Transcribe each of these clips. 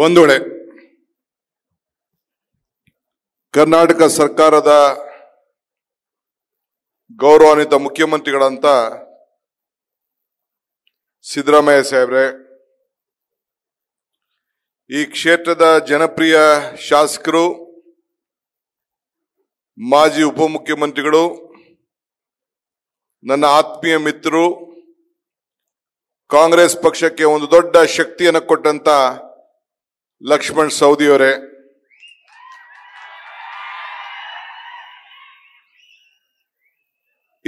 ಬಂದೋಳೆ ಕರ್ನಾಟಕ ಸರ್ಕಾರದ ಗೌರವಾನ್ವಿತ ಮುಖ್ಯಮಂತ್ರಿಗಳಂತ ಸಿದ್ದರಾಮಯ್ಯ ಸಾಹೇಬ್ರೆ ಈ ಕ್ಷೇತ್ರದ ಜನಪ್ರಿಯ ಶಾಸಕರು ಮಾಜಿ ಉಪಮುಖ್ಯಮಂತ್ರಿಗಳು ನನ್ನ ಆತ್ಮೀಯ ಮಿತ್ರರು ಕಾಂಗ್ರೆಸ್ ಪಕ್ಷಕ್ಕೆ ಒಂದು ದೊಡ್ಡ ಶಕ್ತಿಯನ್ನು ಕೊಟ್ಟಂತ ಲಕ್ಷ್ಮಣ್ ಸೌದಿಯವರೇ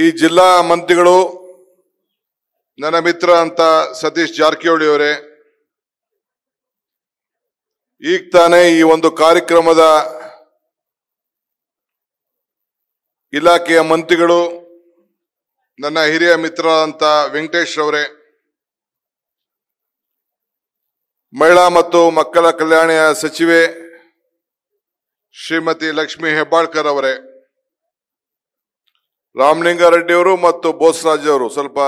ಈ ಜಿಲ್ಲಾ ಮಂತ್ರಿಗಳು ನನ್ನ ಮಿತ್ರ ಅಂತ ಸತೀಶ್ ಜಾರಕಿಹೊಳಿ ಅವರೇ ಈಗ ತಾನೇ ಈ ಒಂದು ಕಾರ್ಯಕ್ರಮದ ಇಲಾಖೆಯ ಮಂತ್ರಿಗಳು ನನ್ನ ಹಿರಿಯ ಮಿತ್ರ ಅಂತ ವೆಂಕಟೇಶ್ ಅವರೇ ಮಹಿಳಾ ಮತ್ತು ಮಕ್ಕಳ ಕಲ್ಯಾಣ ಸಚಿವೆ ಶ್ರೀಮತಿ ಲಕ್ಷ್ಮಿ ಹೆಬ್ಬಾಳ್ಕರ್ ಅವರೇ ರಾಮಲಿಂಗಾರೆಡ್ಡಿಯವರು ಮತ್ತು ಬೋಸ್ರಾಜ್ ಅವರು ಸ್ವಲ್ಪ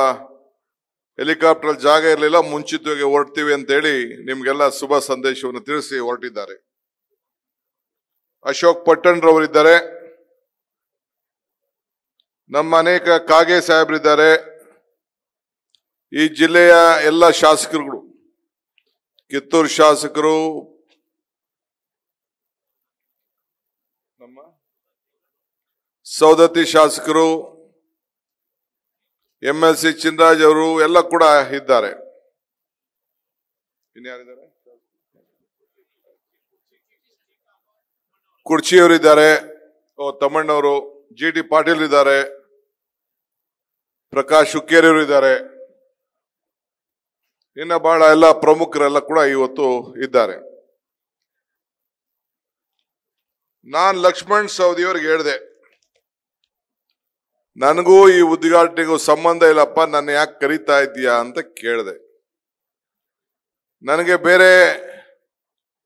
ಹೆಲಿಕಾಪ್ಟರ್ ಜಾಗ ಇರಲಿಲ್ಲ ಮುಂಚಿತವಾಗಿ ಹೊರಡ್ತೀವಿ ಅಂತೇಳಿ ನಿಮಗೆಲ್ಲ ಶುಭ ಸಂದೇಶವನ್ನು ತಿಳಿಸಿ ಹೊರಟಿದ್ದಾರೆ ಅಶೋಕ್ ಪಟ್ಟಣ್ರವರಿದ್ದಾರೆ ನಮ್ಮ ಅನೇಕ ಕಾಗೆ ಸಾಹೇಬ್ರಿದ್ದಾರೆ ಈ ಜಿಲ್ಲೆಯ ಎಲ್ಲ ಶಾಸಕರುಗಳು ಕಿತ್ತೂರು ಶಾಸಕರು ನಮ್ಮ ಸೌದತ್ತಿ ಶಾಸಕರು ಎಂ ಎಲ್ ಸಿ ಚಿನ್ರಾಜ್ ಅವರು ಎಲ್ಲ ಕೂಡ ಇದ್ದಾರೆ ಇನ್ಯಾರಿದ್ದಾರೆ ಕುರ್ಚಿಯವರಿದ್ದಾರೆ ಓ ತಮ್ಮಣ್ಣವರು ಜಿ ಟಿ ಪಾಟೀಲ್ ಇದ್ದಾರೆ ಪ್ರಕಾಶ್ ಹುಕ್ಕೇರಿಯವರು ಇದ್ದಾರೆ ಇನ್ನು ಬಹಳ ಎಲ್ಲ ಪ್ರಮುಖರೆಲ್ಲ ಕೂಡ ಇವತ್ತು ಇದ್ದಾರೆ ನಾನು ಲಕ್ಷ್ಮಣ್ ಸೌದಿಯವ್ರಿಗೆ ಹೇಳಿದೆ ನನಗೂ ಈ ಉದ್ಘಾಟನೆಗೂ ಸಂಬಂಧ ಇಲ್ಲಪ್ಪ ನನ್ನ ಯಾಕೆ ಕರೀತಾ ಇದ್ದೀಯಾ ಅಂತ ಕೇಳಿದೆ ನನಗೆ ಬೇರೆ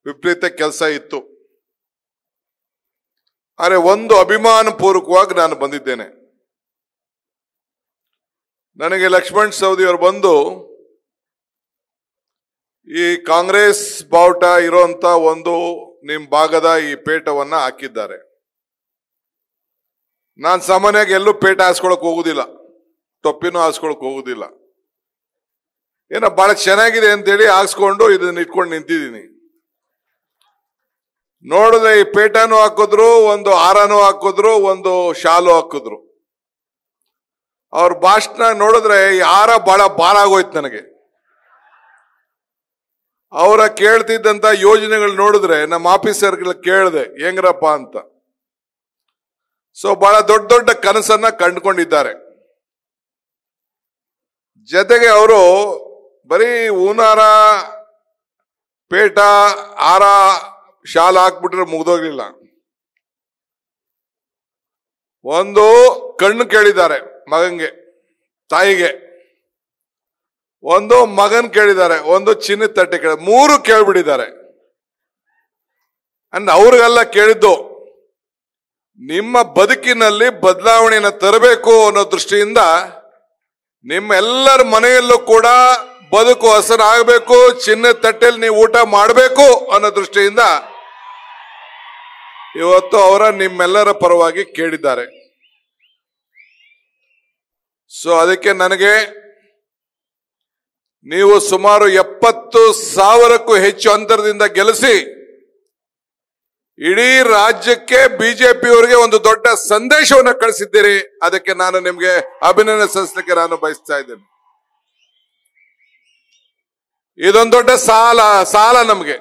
ವಿಪರೀತ ಕೆಲಸ ಇತ್ತು ಆದರೆ ಒಂದು ಅಭಿಮಾನ ಪೂರ್ವಕವಾಗಿ ನಾನು ಬಂದಿದ್ದೇನೆ ನನಗೆ ಲಕ್ಷ್ಮಣ್ ಸವದಿಯವರು ಬಂದು ಈ ಕಾಂಗ್ರೆಸ್ ಬಾವುಟ ಇರುವಂತ ಒಂದು ನಿಮ್ಮ ಭಾಗದ ಈ ಪೇಟವನ್ನ ಹಾಕಿದ್ದಾರೆ ನಾನು ಸಾಮಾನ್ಯವಾಗಿ ಎಲ್ಲೂ ಪೇಟ ಹಾಸ್ಕೊಳಕ್ ಹೋಗುದಿಲ್ಲ ತೊಪ್ಪಿನೂ ಹಾಸ್ಕೊಳಕ್ ಹೋಗುದಿಲ್ಲ ಏನೋ ಬಹಳ ಚೆನ್ನಾಗಿದೆ ಅಂತೇಳಿ ಹಾಕ್ಸ್ಕೊಂಡು ಇದನ್ನ ಇಟ್ಕೊಂಡು ನಿಂತಿದ್ದೀನಿ ನೋಡಿದ್ರೆ ಈ ಪೇಟನೂ ಹಾಕಿದ್ರು ಒಂದು ಹಾರನು ಹಾಕಿದ್ರು ಒಂದು ಶಾಲು ಹಾಕಿದ್ರು ಅವ್ರ ಭಾಷಣ ನೋಡಿದ್ರೆ ಈ ಹಾರ ಬಹಳ ಭಾರ ಆಗೋಯ್ತು ನನಗೆ ಅವರ ಕೇಳ್ತಿದ್ದಂತ ಯೋಜನೆಗಳು ನೋಡಿದ್ರೆ ನಮ್ಮ ಆಫೀಸರ್ ಕೇಳಿದೆ ಹೆಂಗ್ರಪ್ಪ ಅಂತ ಸೊ ಬಹಳ ದೊಡ್ಡ ದೊಡ್ಡ ಕನಸನ್ನ ಕಂಡುಕೊಂಡಿದ್ದಾರೆ ಜತೆಗೆ ಅವರು ಬರೀ ಹೂನಾರ ಪೇಟ ಆರ ಶಾಲ ಹಾಕ್ಬಿಟ್ರೆ ಮುಗ್ದೋಗ್ಲಿಲ್ಲ ಒಂದು ಕಣ್ಣು ಕೇಳಿದ್ದಾರೆ ಮಗಂಗೆ ತಾಯಿಗೆ ಒಂದು ಮಗನ್ ಕೇಳಿದ್ದಾರೆ ಒಂದು ಚಿನ್ನದ ತಟ್ಟೆ ಕೇಳಿ ಮೂರು ಕೇಳ್ಬಿಟ್ಟಿದ್ದಾರೆ ಅಂಡ್ ಅವ್ರಿಗೆಲ್ಲ ಕೇಳಿದ್ದು ನಿಮ್ಮ ಬದುಕಿನಲ್ಲಿ ಬದಲಾವಣೆಯನ್ನು ತರಬೇಕು ಅನ್ನೋ ದೃಷ್ಟಿಯಿಂದ ನಿಮ್ಮೆಲ್ಲರ ಮನೆಯಲ್ಲೂ ಕೂಡ ಬದುಕು ಹಸನಾಗಬೇಕು ಚಿನ್ನದ ತಟ್ಟೆಯಲ್ಲಿ ನೀವು ಊಟ ಮಾಡಬೇಕು ಅನ್ನೋ ದೃಷ್ಟಿಯಿಂದ ಇವತ್ತು ಅವರ ನಿಮ್ಮೆಲ್ಲರ ಪರವಾಗಿ ಕೇಳಿದ್ದಾರೆ ಸೊ ಅದಕ್ಕೆ ನನಗೆ ನೀವು ಸುಮಾರು ಎಪ್ಪತ್ತು ಸಾವಿರಕ್ಕೂ ಹೆಚ್ಚು ಅಂತರದಿಂದ ಗೆಲ್ಲಿಸಿ ಇಡೀ ರಾಜ್ಯಕ್ಕೆ ಬಿಜೆಪಿಯವರಿಗೆ ಒಂದು ದೊಡ್ಡ ಸಂದೇಶವನ್ನು ಕಳಿಸಿದ್ದೀರಿ ಅದಕ್ಕೆ ನಾನು ನಿಮಗೆ ಅಭಿನಂದನೆ ಸಲ್ಲಿಸಲಿಕ್ಕೆ ನಾನು ಬಯಸ್ತಾ ಇದ್ದೇನೆ ಇದೊಂದು ದೊಡ್ಡ ಸಾಲ ಸಾಲ ನಮಗೆ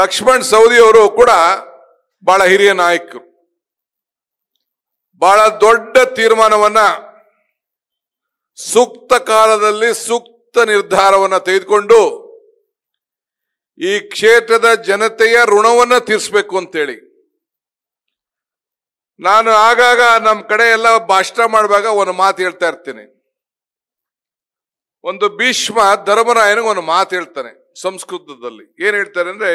ಲಕ್ಷ್ಮಣ್ ಸೌದಿಯವರು ಕೂಡ ಬಹಳ ಹಿರಿಯ ನಾಯಕರು ಬಹಳ ದೊಡ್ಡ ತೀರ್ಮಾನವನ್ನ ಸೂಕ್ತ ಕಾಲದಲ್ಲಿ ಸೂಕ್ತ ನಿರ್ಧಾರವನ್ನು ತೆಗೆದುಕೊಂಡು ಈ ಕ್ಷೇತ್ರದ ಜನತೆಯ ಋಣವನ್ನ ತೀರಿಸಬೇಕು ಅಂತೇಳಿ ನಾನು ಆಗಾಗ ನಮ್ಮ ಕಡೆ ಎಲ್ಲ ಭಾಷಣ ಮಾಡುವಾಗ ಒಂದು ಮಾತು ಹೇಳ್ತಾ ಇರ್ತೇನೆ ಒಂದು ಭೀಷ್ಮ ಧರ್ಮರಾಯನಿಗೆ ಒಂದು ಮಾತು ಹೇಳ್ತಾನೆ ಸಂಸ್ಕೃತದಲ್ಲಿ ಏನ್ ಹೇಳ್ತಾರೆ ಅಂದ್ರೆ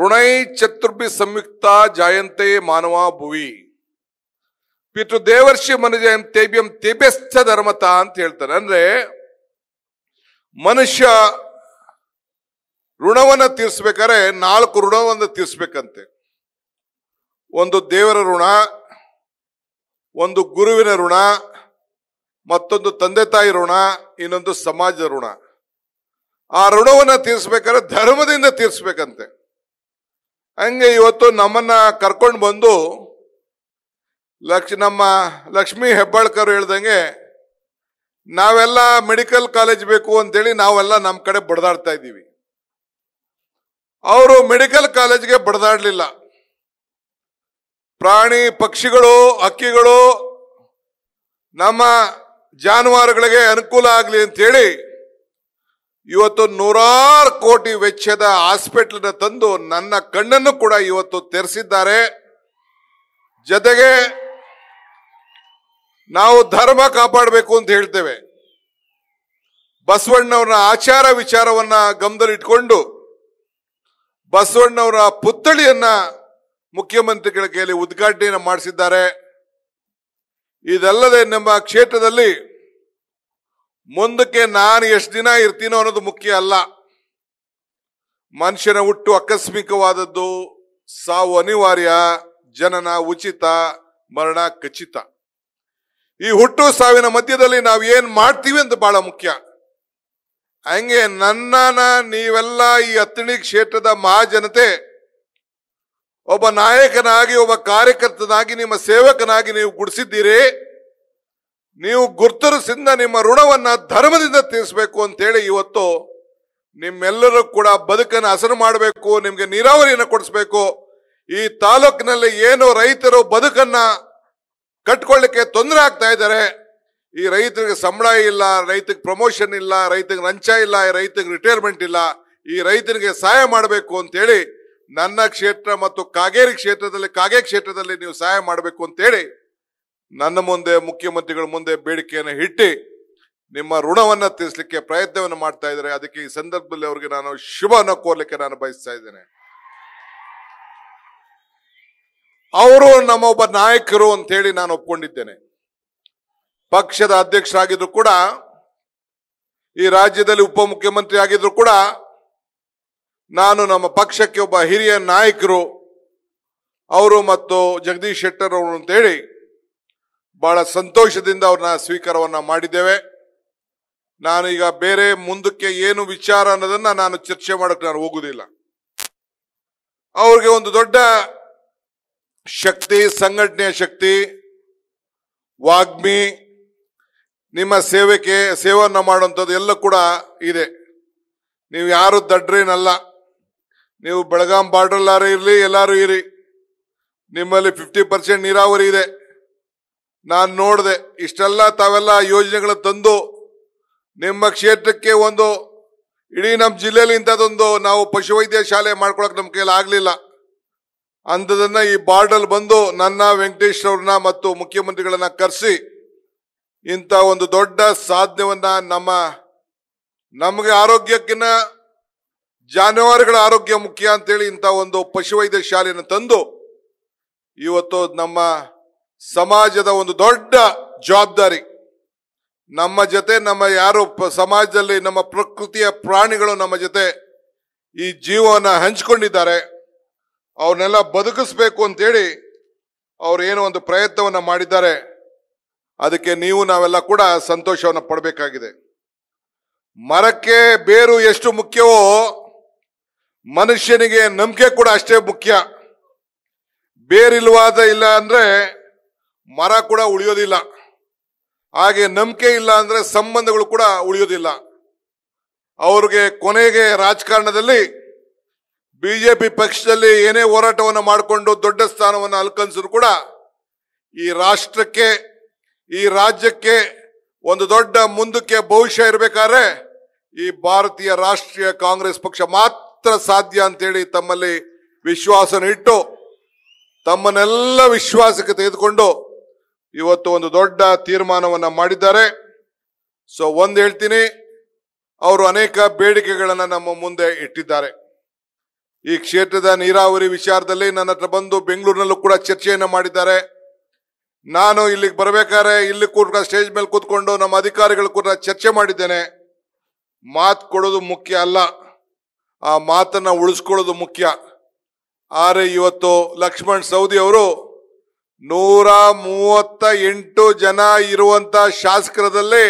ಋಣೈ ಚತುರ್ಭಿ ಸಂಯುಕ್ತ ಜಾಯಂತೆ ಮಾನವ ಭುವಿ ಪಿತೃ ದೇವರ್ಷಿ ಮನುಜಯಂ ತೇಬ್ಯಂ ತೇಬ್ಯಸ್ಥ ಧರ್ಮತ ಅಂತ ಹೇಳ್ತಾರೆ ಅಂದ್ರೆ ಮನುಷ್ಯ ಋಣವನ್ನ ತೀರ್ಸ್ಬೇಕಾದ್ರೆ ನಾಲ್ಕು ಋಣವನ್ನು ತೀರ್ಸ್ಬೇಕಂತೆ ಒಂದು ದೇವರ ಋಣ ಒಂದು ಗುರುವಿನ ಋಣ ಮತ್ತೊಂದು ತಂದೆ ತಾಯಿ ಋಣ ಇನ್ನೊಂದು ಸಮಾಜದ ಋಣ ಆ ಋಣವನ್ನ ತೀರ್ಸ್ಬೇಕಾದ್ರೆ ಧರ್ಮದಿಂದ ತೀರ್ಸ್ಬೇಕಂತೆ ಹಂಗೆ ಇವತ್ತು ನಮ್ಮನ್ನ ಕರ್ಕೊಂಡು ಬಂದು ಲಕ್ಷ ನಮ್ಮ ಲಕ್ಷ್ಮೀ ಹೆಬ್ಬಾಳ್ಕರ್ ಹೇಳ್ದಂಗೆ ನಾವೆಲ್ಲ ಮೆಡಿಕಲ್ ಕಾಲೇಜ್ ಬೇಕು ಅಂತೇಳಿ ನಾವೆಲ್ಲ ನಮ್ಮ ಕಡೆ ಬಡದಾಡ್ತಾ ಇದ್ದೀವಿ ಅವರು ಮೆಡಿಕಲ್ ಕಾಲೇಜ್ಗೆ ಬಡದಾಡಲಿಲ್ಲ ಪ್ರಾಣಿ ಪಕ್ಷಿಗಳು ಹಕ್ಕಿಗಳು ನಮ್ಮ ಜಾನುವಾರುಗಳಿಗೆ ಅನುಕೂಲ ಆಗಲಿ ಅಂತೇಳಿ ಇವತ್ತು ನೂರಾರು ಕೋಟಿ ವೆಚ್ಚದ ಹಾಸ್ಪಿಟ್ಲನ್ನ ತಂದು ನನ್ನ ಕಣ್ಣನ್ನು ಕೂಡ ಇವತ್ತು ತೆರೆಸಿದ್ದಾರೆ ಜೊತೆಗೆ ನಾವು ಧರ್ಮ ಕಾಪಾಡಬೇಕು ಅಂತ ಹೇಳ್ತೇವೆ ಬಸವಣ್ಣವರ ಆಚಾರ ವಿಚಾರವನ್ನ ಗಮನದಲ್ಲಿಟ್ಕೊಂಡು ಬಸವಣ್ಣವರ ಪುತ್ಥಳಿಯನ್ನ ಮುಖ್ಯಮಂತ್ರಿಗಳ ಕೈಯಲ್ಲಿ ಉದ್ಘಾಟನೆಯನ್ನು ಮಾಡಿಸಿದ್ದಾರೆ ಇದಲ್ಲದೆ ನಮ್ಮ ಕ್ಷೇತ್ರದಲ್ಲಿ ಮುಂದಕ್ಕೆ ನಾನು ಎಷ್ಟು ದಿನ ಇರ್ತೀನೋ ಅನ್ನೋದು ಮುಖ್ಯ ಅಲ್ಲ ಮನುಷ್ಯನ ಹುಟ್ಟು ಆಕಸ್ಮಿಕವಾದದ್ದು ಸಾವು ಅನಿವಾರ್ಯ ಜನನ ಉಚಿತ ಮರಣ ಖಚಿತ ಈ ಹುಟ್ಟು ಸಾವಿನ ಮಧ್ಯದಲ್ಲಿ ನಾವು ಏನ್ ಮಾಡ್ತೀವಿ ಅಂತ ಬಹಳ ಮುಖ್ಯ ಹಂಗೆ ನನ್ನನ ನೀವೆಲ್ಲ ಈ ಅತ್ತಣಿ ಕ್ಷೇತ್ರದ ಮಹಾಜನತೆ ಒಬ್ಬ ನಾಯಕನಾಗಿ ಒಬ್ಬ ಕಾರ್ಯಕರ್ತನಾಗಿ ನಿಮ್ಮ ಸೇವಕನಾಗಿ ನೀವು ಗುಡಿಸಿದ್ದೀರಿ ನೀವು ಗುರ್ತರಿಸಿದ ನಿಮ್ಮ ಋಣವನ್ನ ಧರ್ಮದಿಂದ ತೀರಿಸಬೇಕು ಅಂತೇಳಿ ಇವತ್ತು ನಿಮ್ಮೆಲ್ಲರೂ ಕೂಡ ಬದುಕನ್ನು ಹಸನು ಮಾಡಬೇಕು ನಿಮಗೆ ನೀರಾವರಿಯನ್ನು ಕೊಡಿಸ್ಬೇಕು ಈ ತಾಲೂಕಿನಲ್ಲಿ ಏನು ರೈತರು ಬದುಕನ್ನ ಕಟ್ಕೊಳ್ಳಿಕ್ಕೆ ತೊಂದರೆ ಆಗ್ತಾ ಇದ್ದಾರೆ ಈ ರೈತರಿಗೆ ಸಂಬಳ ಇಲ್ಲ ರೈತಗೆ ಪ್ರಮೋಷನ್ ಇಲ್ಲ ರೈತಗೆ ಲಂಚ ಇಲ್ಲ ರೈತಗೆ ರಿಟೈರ್ಮೆಂಟ್ ಇಲ್ಲ ಈ ರೈತರಿಗೆ ಸಹಾಯ ಮಾಡಬೇಕು ಅಂತೇಳಿ ನನ್ನ ಕ್ಷೇತ್ರ ಮತ್ತು ಕಾಗೇರಿ ಕ್ಷೇತ್ರದಲ್ಲಿ ಕಾಗೆ ಕ್ಷೇತ್ರದಲ್ಲಿ ನೀವು ಸಹಾಯ ಮಾಡಬೇಕು ಅಂತೇಳಿ ನನ್ನ ಮುಂದೆ ಮುಖ್ಯಮಂತ್ರಿಗಳ ಮುಂದೆ ಬೇಡಿಕೆಯನ್ನು ಇಟ್ಟು ನಿಮ್ಮ ಋಣವನ್ನು ತೀರಿಸಲಿಕ್ಕೆ ಪ್ರಯತ್ನವನ್ನು ಮಾಡ್ತಾ ಇದ್ದಾರೆ ಅದಕ್ಕೆ ಈ ಸಂದರ್ಭದಲ್ಲಿ ಅವರಿಗೆ ನಾನು ಶುಭವನ್ನು ಕೋರ್ಲಿಕ್ಕೆ ನಾನು ಬಯಸ್ತಾ ಇದ್ದೇನೆ ಅವರು ನಮ್ಮ ಒಬ್ಬ ನಾಯಕರು ಹೇಳಿ ನಾನು ಒಪ್ಕೊಂಡಿದ್ದೇನೆ ಪಕ್ಷದ ಅಧ್ಯಕ್ಷರಾಗಿದ್ರು ಕೂಡ ಈ ರಾಜ್ಯದಲ್ಲಿ ಉಪಮುಖ್ಯಮಂತ್ರಿ ಆಗಿದ್ರು ಕೂಡ ನಾನು ನಮ್ಮ ಪಕ್ಷಕ್ಕೆ ಒಬ್ಬ ಹಿರಿಯ ನಾಯಕರು ಅವರು ಮತ್ತು ಜಗದೀಶ್ ಶೆಟ್ಟರ್ ಅವರು ಅಂತ ಹೇಳಿ ಬಹಳ ಸಂತೋಷದಿಂದ ಅವ್ರನ್ನ ಸ್ವೀಕಾರವನ್ನ ಮಾಡಿದ್ದೇವೆ ನಾನು ಈಗ ಬೇರೆ ಮುಂದಕ್ಕೆ ಏನು ವಿಚಾರ ಅನ್ನೋದನ್ನ ನಾನು ಚರ್ಚೆ ಮಾಡೋಕ್ಕೆ ನಾನು ಹೋಗುವುದಿಲ್ಲ ಅವ್ರಿಗೆ ಒಂದು ದೊಡ್ಡ ಶಕ್ತಿ ಸಂಘಟನೆಯ ಶಕ್ತಿ ವಾಗ್ಮಿ ನಿಮ್ಮ ಸೇವೆಗೆ ಸೇವೆಯನ್ನು ಮಾಡುವಂಥದ್ದು ಎಲ್ಲ ಕೂಡ ಇದೆ ನೀವು ಯಾರು ದಡ್ರೇನಲ್ಲ ನೀವು ಬೆಳಗಾಂ ಬಾರ್ಡ್ರಲ್ಲಾರು ಇರಲಿ ಎಲ್ಲರೂ ಇರಿ ನಿಮ್ಮಲ್ಲಿ ಫಿಫ್ಟಿ ಪರ್ಸೆಂಟ್ ನೀರಾವರಿ ಇದೆ ನಾನು ನೋಡಿದೆ ಇಷ್ಟೆಲ್ಲ ತಾವೆಲ್ಲ ಯೋಜನೆಗಳು ತಂದು ನಿಮ್ಮ ಕ್ಷೇತ್ರಕ್ಕೆ ಒಂದು ಇಡೀ ನಮ್ಮ ಜಿಲ್ಲೆಯಲ್ಲಿ ಇಂಥದ್ದೊಂದು ನಾವು ಪಶುವೈದ್ಯ ಶಾಲೆ ಮಾಡ್ಕೊಳಕ್ಕೆ ನಮ್ಮ ಕೈಯಲ್ಲಿ ಆಗಲಿಲ್ಲ ಅಂದದನ್ನ ಈ ಬಾರ್ಡಲ್ಲಿ ಬಂದು ನನ್ನ ವೆಂಕಟೇಶ್ ಅವ್ರನ್ನ ಮತ್ತು ಮುಖ್ಯಮಂತ್ರಿಗಳನ್ನ ಕರೆಸಿ ಇಂಥ ಒಂದು ದೊಡ್ಡ ಸಾಧನೆಯನ್ನ ನಮ್ಮ ನಮಗೆ ಆರೋಗ್ಯಕ್ಕಿನ್ನ ಜಾನುವಾರುಗಳ ಆರೋಗ್ಯ ಮುಖ್ಯ ಅಂತೇಳಿ ಇಂಥ ಒಂದು ಪಶುವೈದ್ಯ ಶಾಲೆಯನ್ನು ತಂದು ಇವತ್ತು ನಮ್ಮ ಸಮಾಜದ ಒಂದು ದೊಡ್ಡ ಜವಾಬ್ದಾರಿ ನಮ್ಮ ಜೊತೆ ನಮ್ಮ ಯಾರು ಸಮಾಜದಲ್ಲಿ ನಮ್ಮ ಪ್ರಕೃತಿಯ ಪ್ರಾಣಿಗಳು ನಮ್ಮ ಜೊತೆ ಈ ಜೀವವನ್ನು ಹಂಚಿಕೊಂಡಿದ್ದಾರೆ ಅವ್ರನ್ನೆಲ್ಲ ಬದುಕಿಸ್ಬೇಕು ಅಂತೇಳಿ ಅವ್ರು ಏನೋ ಒಂದು ಪ್ರಯತ್ನವನ್ನು ಮಾಡಿದ್ದಾರೆ ಅದಕ್ಕೆ ನೀವು ನಾವೆಲ್ಲ ಕೂಡ ಸಂತೋಷವನ್ನು ಪಡಬೇಕಾಗಿದೆ ಮರಕ್ಕೆ ಬೇರು ಎಷ್ಟು ಮುಖ್ಯವೋ ಮನುಷ್ಯನಿಗೆ ನಂಬಿಕೆ ಕೂಡ ಅಷ್ಟೇ ಮುಖ್ಯ ಬೇರಿಲ್ವಾದ ಇಲ್ಲ ಅಂದರೆ ಮರ ಕೂಡ ಉಳಿಯೋದಿಲ್ಲ ಹಾಗೆ ನಂಬಿಕೆ ಇಲ್ಲ ಅಂದರೆ ಸಂಬಂಧಗಳು ಕೂಡ ಉಳಿಯೋದಿಲ್ಲ ಅವ್ರಿಗೆ ಕೊನೆಗೆ ರಾಜಕಾರಣದಲ್ಲಿ ಬಿಜೆಪಿ ಪಕ್ಷದಲ್ಲಿ ಏನೇ ಹೋರಾಟವನ್ನು ಮಾಡಿಕೊಂಡು ದೊಡ್ಡ ಸ್ಥಾನವನ್ನು ಅಲ್ಕನ್ಸಿದ್ರು ಕೂಡ ಈ ರಾಷ್ಟ್ರಕ್ಕೆ ಈ ರಾಜ್ಯಕ್ಕೆ ಒಂದು ದೊಡ್ಡ ಮುಂದಕ್ಕೆ ಭವಿಷ್ಯ ಇರಬೇಕಾದ್ರೆ ಈ ಭಾರತೀಯ ರಾಷ್ಟ್ರೀಯ ಕಾಂಗ್ರೆಸ್ ಪಕ್ಷ ಮಾತ್ರ ಸಾಧ್ಯ ಅಂತೇಳಿ ತಮ್ಮಲ್ಲಿ ವಿಶ್ವಾಸನ ಇಟ್ಟು ತಮ್ಮನ್ನೆಲ್ಲ ವಿಶ್ವಾಸಕ್ಕೆ ತೆಗೆದುಕೊಂಡು ಇವತ್ತು ಒಂದು ದೊಡ್ಡ ತೀರ್ಮಾನವನ್ನು ಮಾಡಿದ್ದಾರೆ ಸೊ ಒಂದು ಹೇಳ್ತೀನಿ ಅವರು ಅನೇಕ ಬೇಡಿಕೆಗಳನ್ನು ನಮ್ಮ ಮುಂದೆ ಇಟ್ಟಿದ್ದಾರೆ ಈ ಕ್ಷೇತ್ರದ ನೀರಾವರಿ ವಿಚಾರದಲ್ಲಿ ನನ್ನ ಹತ್ರ ಬಂದು ಬೆಂಗಳೂರಿನಲ್ಲೂ ಕೂಡ ಚರ್ಚೆಯನ್ನು ಮಾಡಿದ್ದಾರೆ ನಾನು ಇಲ್ಲಿಗೆ ಬರಬೇಕಾದ್ರೆ ಇಲ್ಲಿ ಕೂಡ ಸ್ಟೇಜ್ ಮೇಲೆ ಕೂತ್ಕೊಂಡು ನಮ್ಮ ಅಧಿಕಾರಿಗಳು ಕೂಡ ಚರ್ಚೆ ಮಾಡಿದ್ದೇನೆ ಮಾತು ಕೊಡೋದು ಮುಖ್ಯ ಅಲ್ಲ ಆ ಮಾತನ್ನು ಉಳಿಸ್ಕೊಳ್ಳೋದು ಮುಖ್ಯ ಆದರೆ ಇವತ್ತು ಲಕ್ಷ್ಮಣ್ ಸೌದಿ ಅವರು ನೂರ ಮೂವತ್ತ ಎಂಟು ಜನ ಇರುವಂತ ಶಾಸಕರದಲ್ಲಿ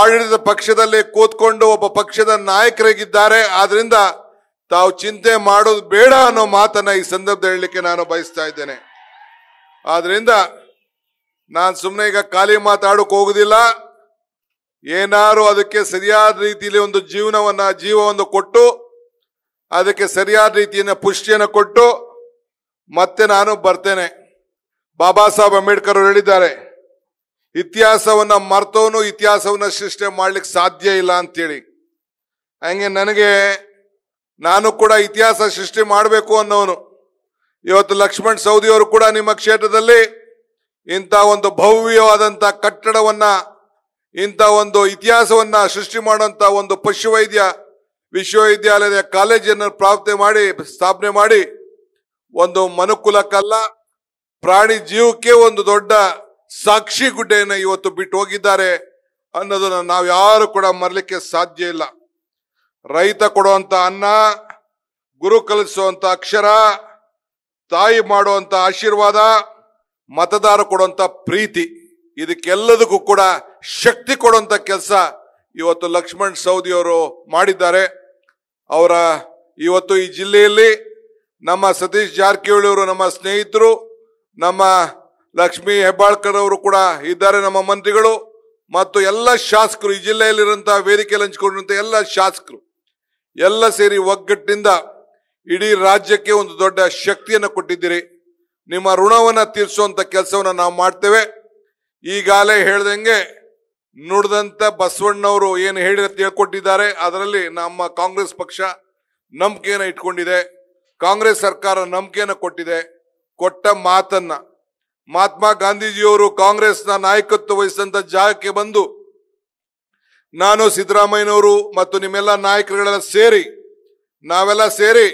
ಆಡಳಿತ ಪಕ್ಷದಲ್ಲಿ ಕೂತ್ಕೊಂಡು ಒಬ್ಬ ಪಕ್ಷದ ನಾಯಕರಾಗಿದ್ದಾರೆ ಆದ್ರಿಂದ ತಾವು ಚಿಂತೆ ಮಾಡೋದು ಬೇಡ ಅನ್ನೋ ಮಾತನ್ನ ಈ ಸಂದರ್ಭದಲ್ಲಿ ಹೇಳಲಿಕ್ಕೆ ನಾನು ಬಯಸ್ತಾ ಇದ್ದೇನೆ ಆದ್ರಿಂದ ನಾನು ಸುಮ್ಮನೆ ಈಗ ಖಾಲಿ ಮಾತಾಡೋಕೆ ಹೋಗುದಿಲ್ಲ ಏನಾರು ಅದಕ್ಕೆ ಸರಿಯಾದ ರೀತಿಯಲ್ಲಿ ಒಂದು ಜೀವನವನ್ನ ಜೀವವನ್ನು ಕೊಟ್ಟು ಅದಕ್ಕೆ ಸರಿಯಾದ ರೀತಿಯನ್ನ ಪುಷ್ಟಿಯನ್ನು ಕೊಟ್ಟು ಮತ್ತೆ ನಾನು ಬರ್ತೇನೆ ಬಾಬಾ ಸಾಹೇಬ್ ಅಂಬೇಡ್ಕರ್ ಅವರು ಹೇಳಿದ್ದಾರೆ ಇತಿಹಾಸವನ್ನ ಮರ್ತವನು ಇತಿಹಾಸವನ್ನ ಸೃಷ್ಟಿ ಮಾಡ್ಲಿಕ್ಕೆ ಸಾಧ್ಯ ಇಲ್ಲ ಅಂತೇಳಿ ಹಂಗೆ ನನಗೆ ನಾನು ಕೂಡ ಇತಿಹಾಸ ಸೃಷ್ಟಿ ಮಾಡಬೇಕು ಅನ್ನೋನು ಇವತ್ತು ಲಕ್ಷ್ಮಣ್ ಸೌದಿಯವರು ಕೂಡ ನಿಮ್ಮ ಕ್ಷೇತ್ರದಲ್ಲಿ ಇಂಥ ಒಂದು ಭವ್ಯವಾದಂಥ ಕಟ್ಟಡವನ್ನ ಇಂಥ ಒಂದು ಇತಿಹಾಸವನ್ನ ಸೃಷ್ಟಿ ಮಾಡುವಂತ ಒಂದು ಪಶುವೈದ್ಯ ವಿಶ್ವವಿದ್ಯಾಲಯದ ಕಾಲೇಜನ್ನು ಪ್ರಾಪ್ತಿ ಮಾಡಿ ಸ್ಥಾಪನೆ ಮಾಡಿ ಒಂದು ಮನುಕುಲಕ್ಕಲ್ಲ ಪ್ರಾಣಿ ಜೀವಕ್ಕೆ ಒಂದು ದೊಡ್ಡ ಸಾಕ್ಷಿ ಗುಡ್ಡೆಯನ್ನು ಇವತ್ತು ಬಿಟ್ಟು ಹೋಗಿದ್ದಾರೆ ಅನ್ನೋದನ್ನು ನಾವು ಯಾರು ಕೂಡ ಮರಲಿಕ್ಕೆ ಸಾಧ್ಯ ಇಲ್ಲ ರೈತ ಕೊಡುವಂತ ಅನ್ನ ಗುರು ಕಲಿಸುವಂತ ಅಕ್ಷರ ತಾಯಿ ಮಾಡುವಂತ ಆಶೀರ್ವಾದ ಮತದಾರ ಕೊಡುವಂತ ಪ್ರೀತಿ ಇದಕ್ಕೆಲ್ಲದಕ್ಕೂ ಕೂಡ ಶಕ್ತಿ ಕೊಡುವಂತ ಕೆಲಸ ಇವತ್ತು ಲಕ್ಷ್ಮಣ್ ಸೌದಿಯವರು ಮಾಡಿದ್ದಾರೆ ಅವರ ಇವತ್ತು ಈ ಜಿಲ್ಲೆಯಲ್ಲಿ ನಮ್ಮ ಸತೀಶ್ ಜಾರಕಿಹೊಳಿ ಅವರು ನಮ್ಮ ಸ್ನೇಹಿತರು ನಮ್ಮ ಲಕ್ಷ್ಮೀ ಹೆಬ್ಬಾಳ್ಕರ್ ಅವರು ಕೂಡ ಇದ್ದಾರೆ ನಮ್ಮ ಮಂತ್ರಿಗಳು ಮತ್ತು ಎಲ್ಲ ಶಾಸಕರು ಈ ಜಿಲ್ಲೆಯಲ್ಲಿರುವಂತಹ ವೇದಿಕೆಯಲ್ಲಿ ಹಂಚಿಕೊಂಡಿರುವಂತಹ ಎಲ್ಲ ಶಾಸಕರು ಎಲ್ಲ ಸೇರಿ ಒಗ್ಗಟ್ಟಿನಿಂದ ಇಡೀ ರಾಜ್ಯಕ್ಕೆ ಒಂದು ದೊಡ್ಡ ಶಕ್ತಿಯನ್ನು ಕೊಟ್ಟಿದ್ದೀರಿ ನಿಮ್ಮ ಋಣವನ್ನು ತೀರಿಸುವಂಥ ಕೆಲಸವನ್ನು ನಾವು ಮಾಡ್ತೇವೆ ಈಗಾಗಲೇ ಹೇಳ್ದಂಗೆ ನುಡ್ದಂಥ ಬಸವಣ್ಣವರು ಏನು ಹೇಳಿರೋ ಹೇಳ್ಕೊಟ್ಟಿದ್ದಾರೆ ಅದರಲ್ಲಿ ನಮ್ಮ ಕಾಂಗ್ರೆಸ್ ಪಕ್ಷ ನಂಬಿಕೆಯನ್ನು ಇಟ್ಕೊಂಡಿದೆ ಕಾಂಗ್ರೆಸ್ ಸರ್ಕಾರ ನಂಬಿಕೆಯನ್ನು ಕೊಟ್ಟಿದೆ ಕೊಟ್ಟ ಮಾತನ್ನ ಮಹಾತ್ಮ ಗಾಂಧೀಜಿಯವರು ಕಾಂಗ್ರೆಸ್ನ ನಾಯಕತ್ವ ವಹಿಸಿದಂಥ ಜಾಗಕ್ಕೆ ಬಂದು ನಾನು ಸಿದ್ದರಾಮಯ್ಯನವರು ಮತ್ತು ನಿಮ್ಮೆಲ್ಲ ನಾಯಕರುಗಳೆಲ್ಲ ಸೇರಿ ನಾವೆಲ್ಲ ಸೇರಿ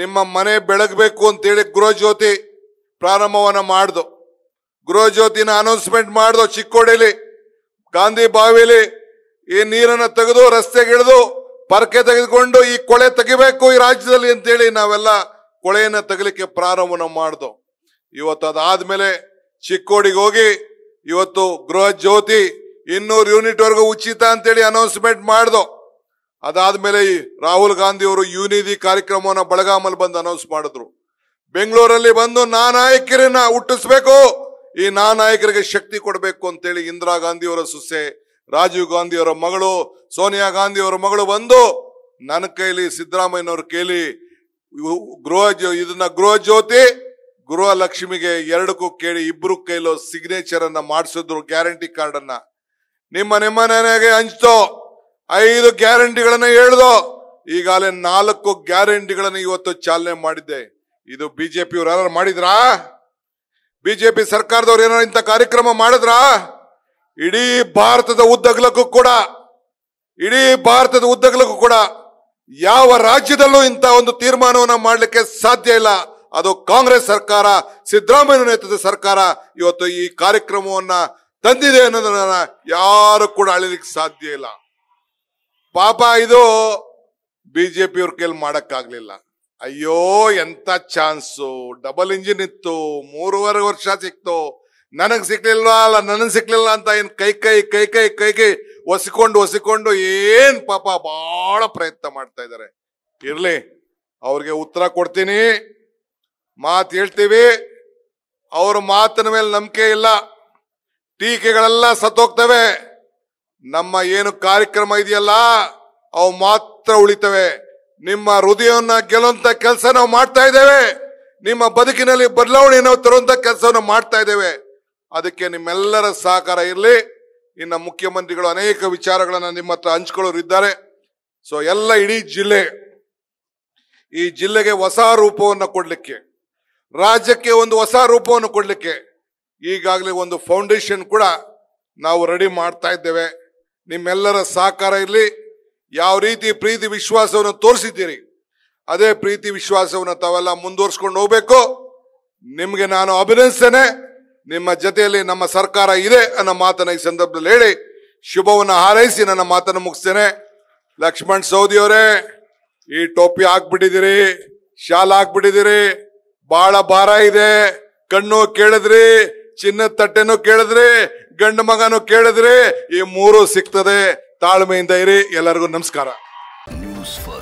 ನಿಮ್ಮ ಮನೆ ಬೆಳಗಬೇಕು ಅಂತೇಳಿ ಗೃಹಜ್ಯೋತಿ ಪ್ರಾರಂಭವನ್ನು ಮಾಡ್ದು ಗೃಹಜ್ಯೋತಿನ ಅನೌನ್ಸ್ಮೆಂಟ್ ಮಾಡ್ದು ಚಿಕ್ಕೋಡಿಲಿ ಗಾಂಧಿ ಬಾವಿಲಿ ಈ ನೀರನ್ನು ತೆಗೆದು ರಸ್ತೆಗಿಳಿದು ಪರಕೆ ತೆಗೆದುಕೊಂಡು ಈ ಕೊಳೆ ತೆಗಿಬೇಕು ಈ ರಾಜ್ಯದಲ್ಲಿ ಅಂತೇಳಿ ನಾವೆಲ್ಲ ಕೊಳೆಯನ್ನು ತೆಗಲಿಕ್ಕೆ ಪ್ರಾರಂಭನ ಮಾಡ್ದು ಇವತ್ತು ಅದಾದ್ಮೇಲೆ ಚಿಕ್ಕೋಡಿಗೆ ಹೋಗಿ ಇವತ್ತು ಗೃಹ ಜ್ಯೋತಿ ಇನ್ನೂರು ಯೂನಿಟ್ ವರ್ಗ ಉಚಿತ ಅಂತೇಳಿ ಅನೌನ್ಸ್ಮೆಂಟ್ ಮಾಡ್ದು ಅದಾದ್ಮೇಲೆ ರಾಹುಲ್ ಗಾಂಧಿ ಅವರು ಯುನಿಧಿ ಕಾರ್ಯಕ್ರಮವನ್ನು ಬೆಳಗಾಮಲ್ಲಿ ಬಂದು ಅನೌನ್ಸ್ ಮಾಡಿದ್ರು ಬೆಂಗಳೂರಲ್ಲಿ ಬಂದು ನಾನಾಯಕರನ್ನ ಹುಟ್ಟಿಸ್ಬೇಕು ಈ ನಾನಾಯಕರಿಗೆ ಶಕ್ತಿ ಕೊಡಬೇಕು ಅಂತೇಳಿ ಇಂದಿರಾ ಗಾಂಧಿ ಅವರ ಸೊಸೆ ರಾಜೀವ್ ಗಾಂಧಿ ಅವರ ಮಗಳು ಸೋನಿಯಾ ಗಾಂಧಿ ಅವರ ಮಗಳು ಬಂದು ನನ್ನ ಕೈಲಿ ಸಿದ್ದರಾಮಯ್ಯನವ್ರ ಕೈಲಿ ಗೃಹ ಇದನ್ನ ಗೃಹ ಜ್ಯೋತಿ ಗೃಹ ಲಕ್ಷ್ಮಿಗೆ ಎರಡಕ್ಕೂ ಕೇಳಿ ಇಬ್ರು ಕೈಲೋ ಸಿಗ್ನೇಚರ್ ಅನ್ನ ಮಾಡಿಸಿದ್ರು ಗ್ಯಾರಂಟಿ ಕಾರ್ಡ್ ಅನ್ನ ನಿಮ್ಮ ನಿಮ್ಮ ನನಗೆ ಹಂಚ್ತೋ ಐದು ಗ್ಯಾರಂಟಿಗಳನ್ನು ಹೇಳ್ದೋ ಈಗಾಗಲೇ ನಾಲ್ಕು ಗ್ಯಾರಂಟಿಗಳನ್ನ ಇವತ್ತು ಚಾಲನೆ ಮಾಡಿದ್ದೆ ಇದು ಬಿಜೆಪಿಯವ್ರು ಯಾರು ಮಾಡಿದ್ರಾ ಬಿಜೆಪಿ ಸರ್ಕಾರದವ್ರು ಏನಾರ ಇಂಥ ಕಾರ್ಯಕ್ರಮ ಮಾಡಿದ್ರಾ ಇಡೀ ಭಾರತದ ಉದ್ದಗಲಕ್ಕೂ ಕೂಡ ಇಡೀ ಭಾರತದ ಉದ್ದಗಲಕ್ಕೂ ಕೂಡ ಯಾವ ರಾಜ್ಯದಲ್ಲೂ ಇಂಥ ಒಂದು ತೀರ್ಮಾನವನ್ನ ಮಾಡಲಿಕ್ಕೆ ಸಾಧ್ಯ ಇಲ್ಲ ಅದು ಕಾಂಗ್ರೆಸ್ ಸರ್ಕಾರ ಸಿದ್ದರಾಮಯ್ಯ ನೇತೃತ್ವದ ಸರ್ಕಾರ ಇವತ್ತು ಈ ಕಾರ್ಯಕ್ರಮವನ್ನ ತಂದಿದೆ ಅನ್ನೋದನ್ನ ಯಾರು ಕೂಡ ಅಳಿಲಿಕ್ಕೆ ಸಾಧ್ಯ ಇಲ್ಲ ಪಾಪ ಇದು ಅವ್ರ ಕೈಲಿ ಮಾಡಕ್ಕಾಗ್ಲಿಲ್ಲ ಅಯ್ಯೋ ಎಂತ ಚಾನ್ಸು ಡಬಲ್ ಇಂಜಿನ್ ಇತ್ತು ಮೂರುವರೆ ವರ್ಷ ಸಿಕ್ತು ನನಗ್ ಸಿಕ್ಲಿಲ್ವಾ ಅಲ್ಲ ನನಗ್ ಸಿಕ್ಲಿಲ್ಲ ಅಂತ ಏನ್ ಕೈ ಕೈ ಕೈ ಕೈ ಕೈ ಕೈ ಒಸಿಕೊಂಡು ಒಸಿಕೊಂಡು ಏನ್ ಪಾಪ ಬಹಳ ಪ್ರಯತ್ನ ಮಾಡ್ತಾ ಇದ್ದಾರೆ ಇರ್ಲಿ ಅವ್ರಿಗೆ ಉತ್ತರ ಕೊಡ್ತೀನಿ ಮಾತು ಹೇಳ್ತೀವಿ ಅವ್ರ ಮಾತಿನ ಮೇಲೆ ನಂಬಿಕೆ ಇಲ್ಲ ಟೀಕೆಗಳೆಲ್ಲ ಸತ್ತೋಗ್ತವೆ ನಮ್ಮ ಏನು ಕಾರ್ಯಕ್ರಮ ಇದೆಯಲ್ಲ ಅವು ಮಾತ್ರ ಉಳಿತವೆ ನಿಮ್ಮ ಹೃದಯವನ್ನ ಗೆಲ್ಲುವಂತ ಕೆಲಸ ನಾವು ಮಾಡ್ತಾ ಇದ್ದೇವೆ ನಿಮ್ಮ ಬದುಕಿನಲ್ಲಿ ಬದಲಾವಣೆ ನಾವು ತರುವಂತ ಕೆಲಸವನ್ನು ಮಾಡ್ತಾ ಇದ್ದೇವೆ ಅದಕ್ಕೆ ನಿಮ್ಮೆಲ್ಲರ ಸಹಕಾರ ಇರಲಿ ಇನ್ನು ಮುಖ್ಯಮಂತ್ರಿಗಳು ಅನೇಕ ವಿಚಾರಗಳನ್ನು ನಿಮ್ಮ ಹತ್ರ ಹಂಚ್ಕೊಳ್ಳೋರು ಇದ್ದಾರೆ ಸೊ ಎಲ್ಲ ಇಡೀ ಜಿಲ್ಲೆ ಈ ಜಿಲ್ಲೆಗೆ ಹೊಸ ರೂಪವನ್ನು ಕೊಡಲಿಕ್ಕೆ ರಾಜ್ಯಕ್ಕೆ ಒಂದು ಹೊಸ ರೂಪವನ್ನು ಕೊಡಲಿಕ್ಕೆ ಈಗಾಗಲೇ ಒಂದು ಫೌಂಡೇಶನ್ ಕೂಡ ನಾವು ರೆಡಿ ಮಾಡ್ತಾ ಇದ್ದೇವೆ ನಿಮ್ಮೆಲ್ಲರ ಸಹಕಾರ ಇರಲಿ ಯಾವ ರೀತಿ ಪ್ರೀತಿ ವಿಶ್ವಾಸವನ್ನು ತೋರಿಸಿದ್ದೀರಿ ಅದೇ ಪ್ರೀತಿ ವಿಶ್ವಾಸವನ್ನು ತಾವೆಲ್ಲ ಮುಂದುವರ್ಸ್ಕೊಂಡು ಹೋಗ್ಬೇಕು ನಿಮಗೆ ನಾನು ಅಭಿನಂದಿಸ್ತೇನೆ ನಿಮ್ಮ ಜೊತೆಯಲ್ಲಿ ನಮ್ಮ ಸರ್ಕಾರ ಇದೆ ಅನ್ನೋ ಮಾತನ್ನ ಈ ಸಂದರ್ಭದಲ್ಲಿ ಹೇಳಿ ಶುಭವನ್ನು ಹಾರೈಸಿ ನನ್ನ ಮಾತನ್ನು ಮುಗಿಸ್ತೇನೆ ಲಕ್ಷ್ಮಣ್ ಅವರೇ ಈ ಟೋಪಿ ಹಾಕ್ಬಿಟ್ಟಿದಿರಿ ಶಾಲ್ ಹಾಕ್ಬಿಟ್ಟಿದಿರಿ ಬಹಳ ಭಾರ ಇದೆ ಕಣ್ಣು ಕೇಳಿದ್ರಿ ಚಿನ್ನ ತಟ್ಟೆನು ಕೇಳಿದ್ರೆ ಗಂಡ ಮಗನು ಕೇಳಿದ್ರೆ ಈ ಮೂರು ಸಿಗ್ತದೆ ತಾಳ್ಮೆಯಿಂದ ಇರಿ ಎಲ್ಲರಿಗೂ ನಮಸ್ಕಾರ